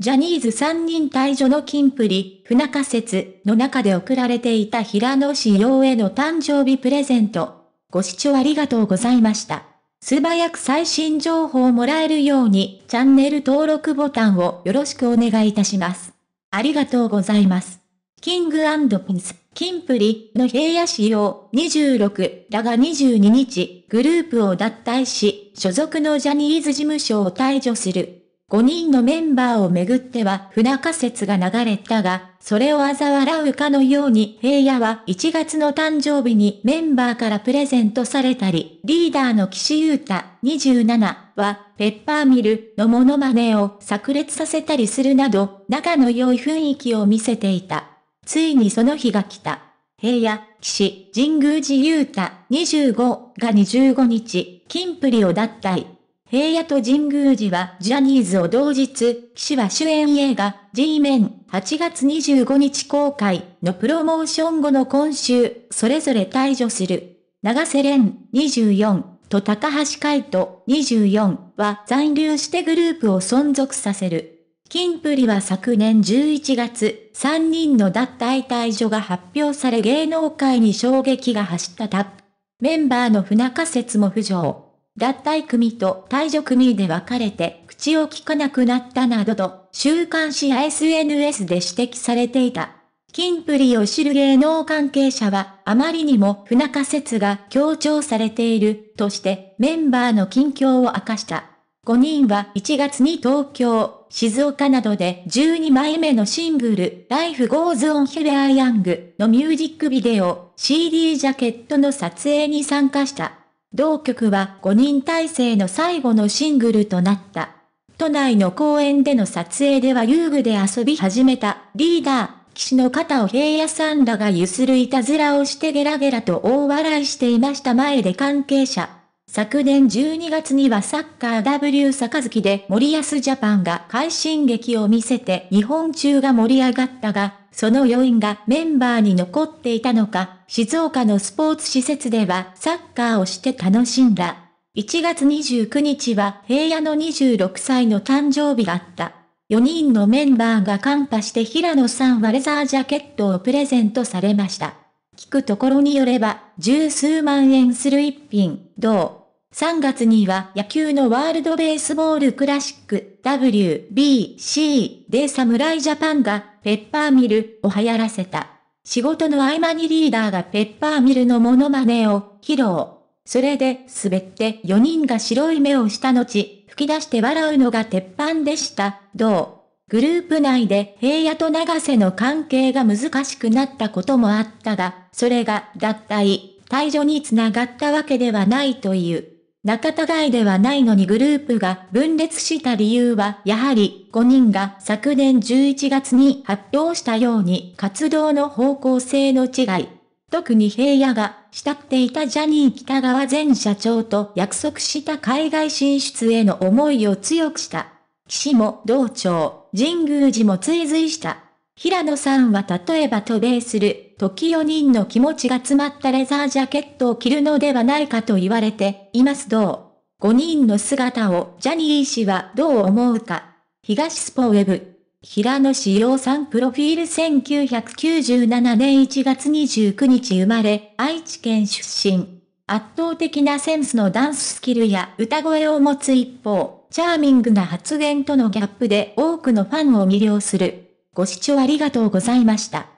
ジャニーズ3人退場の金プリ、不仲説の中で送られていた平野紫耀への誕生日プレゼント。ご視聴ありがとうございました。素早く最新情報をもらえるように、チャンネル登録ボタンをよろしくお願いいたします。ありがとうございます。キングピンス、キンプリの平野仕様26らが22日、グループを脱退し、所属のジャニーズ事務所を退場する。5人のメンバーをめぐっては不仲説が流れたが、それを嘲笑うかのように平野は1月の誕生日にメンバーからプレゼントされたり、リーダーの岸優太27はペッパーミルのモノマネを炸裂させたりするなど、仲の良い雰囲気を見せていた。ついにその日が来た。平野、岸、神宮寺優太25が25日、金プリを脱退。平野と神宮寺はジャニーズを同日、岸は主演映画、G メン、8月25日公開のプロモーション後の今週、それぞれ退場する。長瀬廉、24、と高橋海人、24は残留してグループを存続させる。キンプリは昨年11月、3人の脱退退場が発表され芸能界に衝撃が走ったた。メンバーの不仲説も浮上。脱退組と退場組で分かれて口を聞かなくなったなどと、週刊誌や SNS で指摘されていた。金プリを知る芸能関係者は、あまりにも不仲説が強調されている、として、メンバーの近況を明かした。5人は1月に東京、静岡などで12枚目のシングル、Life Goes On Here I Young のミュージックビデオ、CD ジャケットの撮影に参加した。同曲は5人体制の最後のシングルとなった。都内の公園での撮影では遊具で遊び始めたリーダー、岸の肩を平野さんらが揺するいたずらをしてゲラゲラと大笑いしていました前で関係者。昨年12月にはサッカー W 坂月で森安ジャパンが快進撃を見せて日本中が盛り上がったが、その余韻がメンバーに残っていたのか、静岡のスポーツ施設ではサッカーをして楽しんだ。1月29日は平野の26歳の誕生日だった。4人のメンバーがカンパして平野さんはレザージャケットをプレゼントされました。聞くところによれば、十数万円する一品、う3月には野球のワールドベースボールクラシック WBC で侍ジャパンがペッパーミルを流行らせた。仕事の合間にリーダーがペッパーミルのモノマネを披露。それで滑って4人が白い目をした後、吹き出して笑うのが鉄板でした。どうグループ内で平野と長瀬の関係が難しくなったこともあったが、それが脱退、退場につながったわけではないという。仲田街ではないのにグループが分裂した理由は、やはり5人が昨年11月に発表したように活動の方向性の違い。特に平野が慕っていたジャニー北川前社長と約束した海外進出への思いを強くした。岸も同調、神宮寺も追随した。平野さんは例えば渡米する時4人の気持ちが詰まったレザージャケットを着るのではないかと言われていますどう ?5 人の姿をジャニー氏はどう思うか東スポウェブ平野志陽さんプロフィール1997年1月29日生まれ、愛知県出身。圧倒的なセンスのダンススキルや歌声を持つ一方、チャーミングな発言とのギャップで多くのファンを魅了する。ご視聴ありがとうございました。